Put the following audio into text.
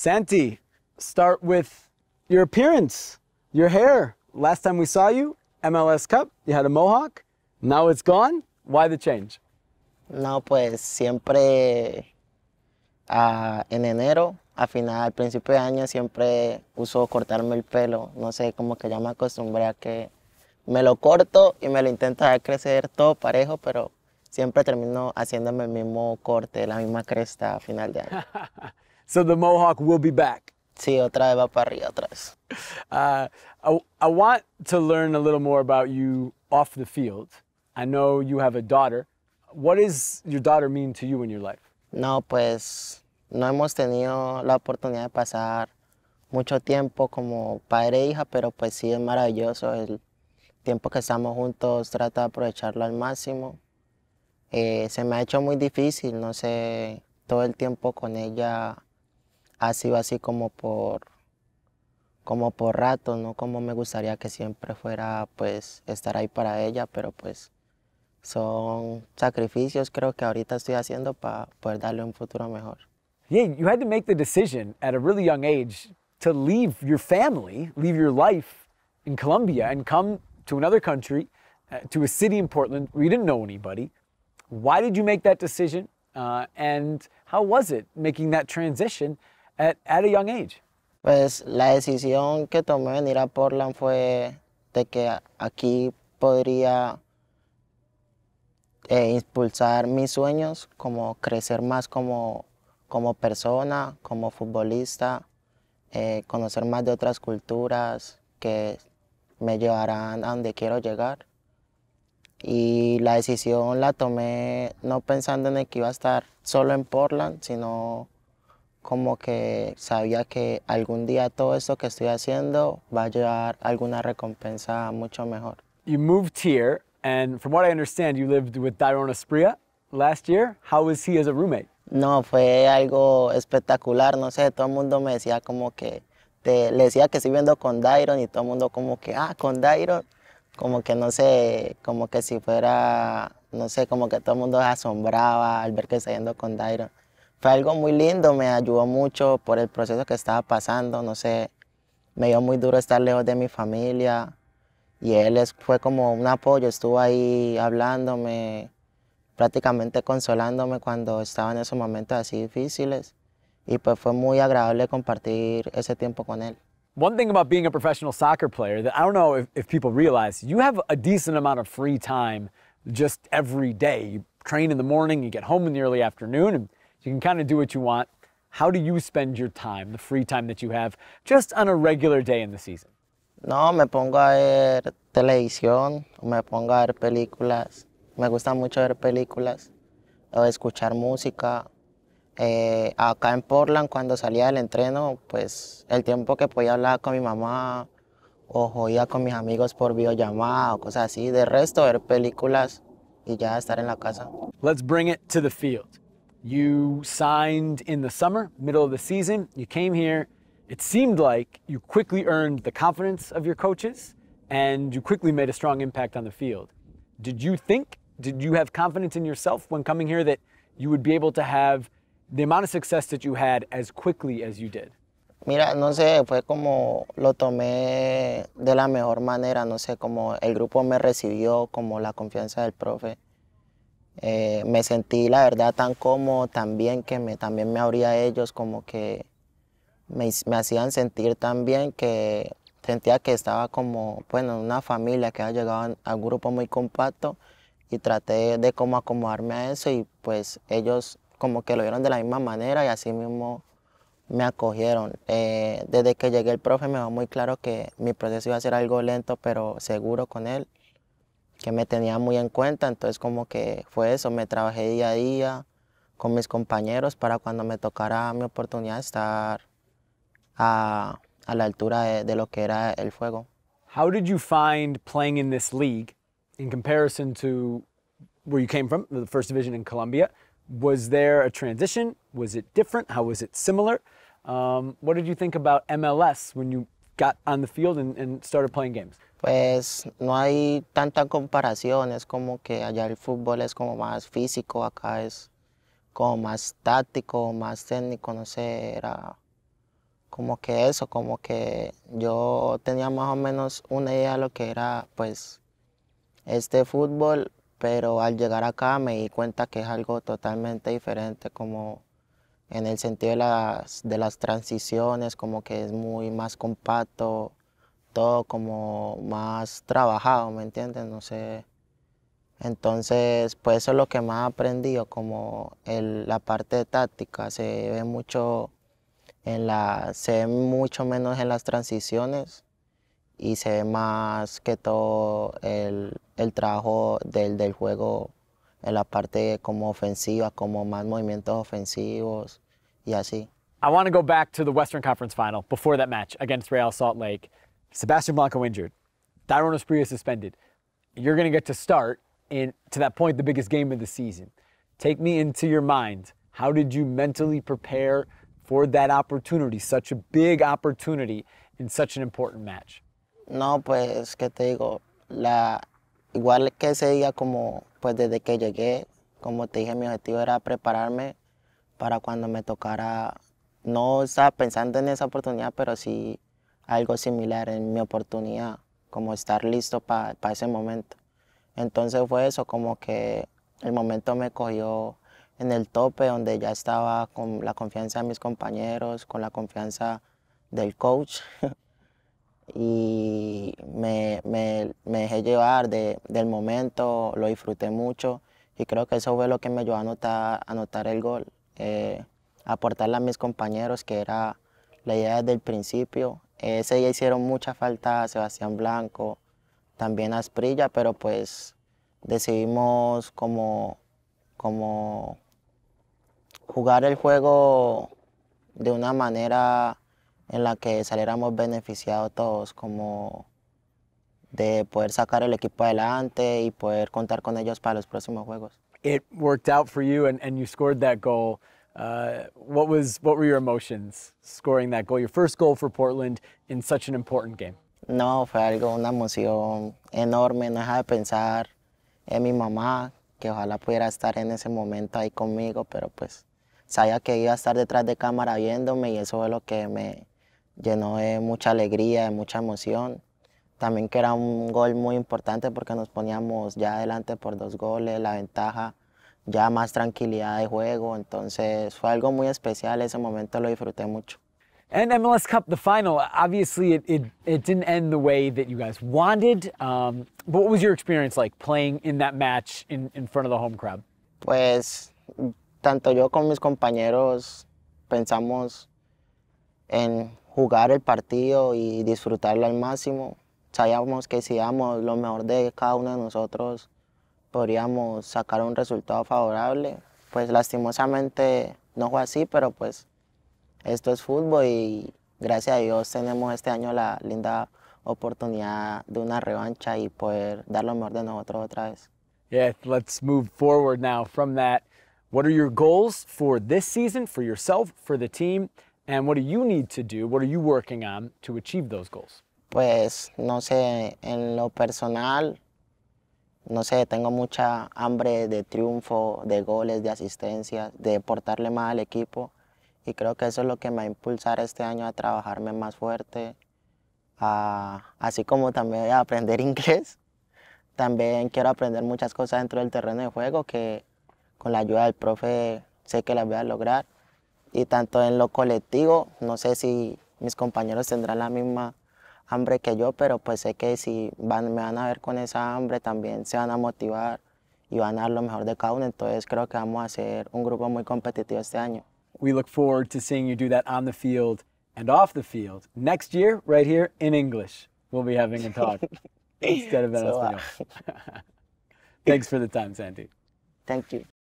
Santi, start with your appearance, your hair. Last time we saw you, MLS Cup, you had a mohawk. Now it's gone. Why the change? No, pues siempre ah, en enero, a final, al principio de año, siempre uso cortarme el pelo. No sé, como que ya me acostumbré a que me lo corto y me lo intento hacer crecer todo parejo, pero siempre termino haciéndome el mismo corte, la misma cresta a final de año. So the mohawk will be back. Sí, otra vez va para arriba, otra vez. Uh, I, want to learn a little more about you off the field. I know you have a daughter. What does your daughter mean to you in your life? No, pues no hemos tenido la oportunidad de pasar mucho tiempo como padre e hija, pero pues sí es maravilloso el tiempo que estamos juntos, trata de aprovecharlo al máximo. Eh, se me ha hecho muy difícil, no sé, todo el tiempo con ella ha sido así como por, como por rato, ¿no? Como me gustaría que siempre fuera, pues, estar ahí para ella, pero pues son sacrificios creo que ahorita estoy haciendo para poder darle un futuro mejor. Yeah, you had to make the decision at a really young age to leave your family, leave your life in Colombia and come to another country, uh, to a city in Portland where you didn't know anybody. Why did you make that decision? Uh, and how was it making that transition at, at a young age? Pues la decisión que tomé venir a Portland fue de que aquí podría eh, impulsar mis sueños, como crecer más como, como persona, como futbolista, eh, conocer más de otras culturas que me llevarán a donde quiero llegar. Y la decisión la tomé no pensando en que iba a estar solo en Portland, sino como que sabía que algún día todo esto que estoy haciendo va a llevar alguna recompensa mucho mejor. You moved here, and from what I understand, you lived with Espria last year. How was he as a roommate? No, fue algo espectacular, no sé, todo el mundo me decía como que, te, le decía que estoy viendo con Dairon y todo el mundo como que, ah, con Dairon, como que no sé, como que si fuera, no sé, como que todo el mundo se asombraba al ver que está yendo con Dairon. Fue algo muy lindo, me ayudó mucho por el proceso que estaba pasando, no sé, me dio muy duro estar lejos de mi familia y él fue como un apoyo, estuvo ahí hablándome, prácticamente consolándome cuando estaba en esos momentos así difíciles y pues fue muy agradable compartir ese tiempo con él. One thing about being a professional soccer player that I don't know if, if people realize, you have a decent amount of free time just every day. You train in the morning, you get home in the early afternoon, and you can kind of do what you want. How do you spend your time, the free time that you have, just on a regular day in the season? No, me pongo a ver televisión, me pongo a ver películas. Me gusta mucho ver películas, o escuchar música. Eh, acá en Portland, cuando salía del entreno, pues el tiempo que podía hablar con mi mamá o oía con mis amigos por videollamada o cosas así. De resto, ver películas y ya estar en la casa. Let's bring it to the field. You signed in the summer, middle of the season. You came here. It seemed like you quickly earned the confidence of your coaches and you quickly made a strong impact on the field. Did you think, did you have confidence in yourself when coming here that you would be able to have the amount of success that you had as quickly as you did? Mira, no sé, fue como lo tomé de la mejor manera, no sé, como el grupo me recibió, como la confianza del profe. Eh, me sentí la verdad tan cómodo también que me, también me abría a ellos, como que me, hacían sentir tan bien que sentía que estaba como, bueno, una familia que había llegado a un grupo muy compacto y traté de cómo acomodarme a eso y pues ellos como que lo vieron de la misma manera y así mismo me acogieron. Eh, desde que llegué el profe me va muy claro que mi proceso iba a ser algo lento pero seguro con él que me tenía muy en cuenta, entonces como que fue eso, me trabajé día a día con mis compañeros para cuando me tocara mi oportunidad estar a, a la altura de, lo que era el fuego. How did you find playing in this league in comparison to where you came from, the first division in Colombia? Was there a transition? Was it different? How was it similar? Um, what did you think about MLS when you got on the field and started playing games? Pues no hay tanta comparación, es como que allá el fútbol es como más físico, acá es como más táctico, más técnico, no sé, era como que eso, como que yo tenía más o menos una idea de lo que era pues este fútbol, pero al llegar acá me di cuenta que es algo totalmente diferente, como en el sentido de las, de las transiciones, como que es muy más compacto, como más trabajado, ¿me entiendes? No sé. Entonces, pues eso es lo que más he aprendido, como el, la parte táctica, se ve mucho en la, se ve mucho menos en las transiciones y se ve más que todo el, el trabajo del, del, juego en la parte como ofensiva, como más movimientos ofensivos y así. I want to go back to the Western Conference final before that match against Real Salt Lake. Sebastian Blanco injured, Tyrone Espria suspended. You're going to get to start in, to that point, the biggest game of the season. Take me into your mind. How did you mentally prepare for that opportunity, such a big opportunity in such an important match? No, pues, ¿qué te digo? La, igual que ese día, como, pues, desde que llegué, como te dije, mi objetivo era prepararme para cuando me tocara. No estaba pensando en esa oportunidad, pero sí algo similar en mi oportunidad, como estar listo para ese momento. Entonces fue eso, como que el momento me cogió en el tope, donde ya estaba con la confianza de mis compañeros, con la confianza del coach. y me, dejé llevar del momento, lo disfruté mucho y creo que eso fue lo que me ayudó a anotar, el gol, eh, aportarle a mis compañeros, que era la idea desde el principio, ese día hicieron mucha falta a Sebastián Blanco, también a Sprilla, pero pues decidimos como, como jugar el juego de una manera en la que saliéramos beneficiados todos, como de poder sacar el equipo adelante y poder contar con ellos para los próximos juegos. It worked out for you and, and you scored that goal. Uh, what was what were your emotions scoring that goal? Your first goal for Portland in such an important game. No, fue algo una emoción enorme. No dejaba de pensar en mi mamá que ojalá pudiera estar en ese momento ahí conmigo, pero pues sabía que iba a estar detrás de cámara viéndome y eso fue lo que me llenó de mucha alegría, de mucha emoción. También que era un gol muy importante porque nos poníamos ya adelante por dos goles, la ventaja ya más tranquilidad de juego, entonces fue algo muy especial, ese momento lo disfruté mucho. And MLS Cup, the final, obviously it, it, it didn't end the way that you guys wanted. Um, but what was your experience like playing in that match in, in front of the home crowd? Pues tanto yo como mis compañeros pensamos en jugar el partido y disfrutarlo al máximo. Sabíamos que si lo mejor de cada uno de nosotros, podríamos sacar un resultado favorable. Pues lastimosamente no fue así, pero pues esto es fútbol y gracias a Dios tenemos este año la linda oportunidad de una revancha y poder dar lo mejor de nosotros otra vez. Yeah, let's move forward now from that. What are your goals for this season, for yourself, for the team, and what do you need to do? What are you working on to achieve those goals? Pues no sé, en lo personal no sé, tengo mucha hambre de triunfo, de goles, de asistencia, de portarle más al equipo. Y creo que eso es lo que me va a impulsar este año a trabajarme más fuerte, así como también a aprender inglés. También quiero aprender muchas cosas dentro del terreno de juego que con la ayuda del profe sé que las voy a lograr. Y tanto en lo colectivo, no sé si mis compañeros tendrán la misma hambre que yo, pero pues sé que si van, me van a ver con esa hambre también se van a motivar y van a dar lo mejor de cada uno. Entonces creo que vamos a ser un grupo muy competitivo este año. We look forward to seeing you do that on the field and off the field next year, right here in English. We'll be having a talk instead of en so, uh, Thanks for the time, Sandy. Thank you.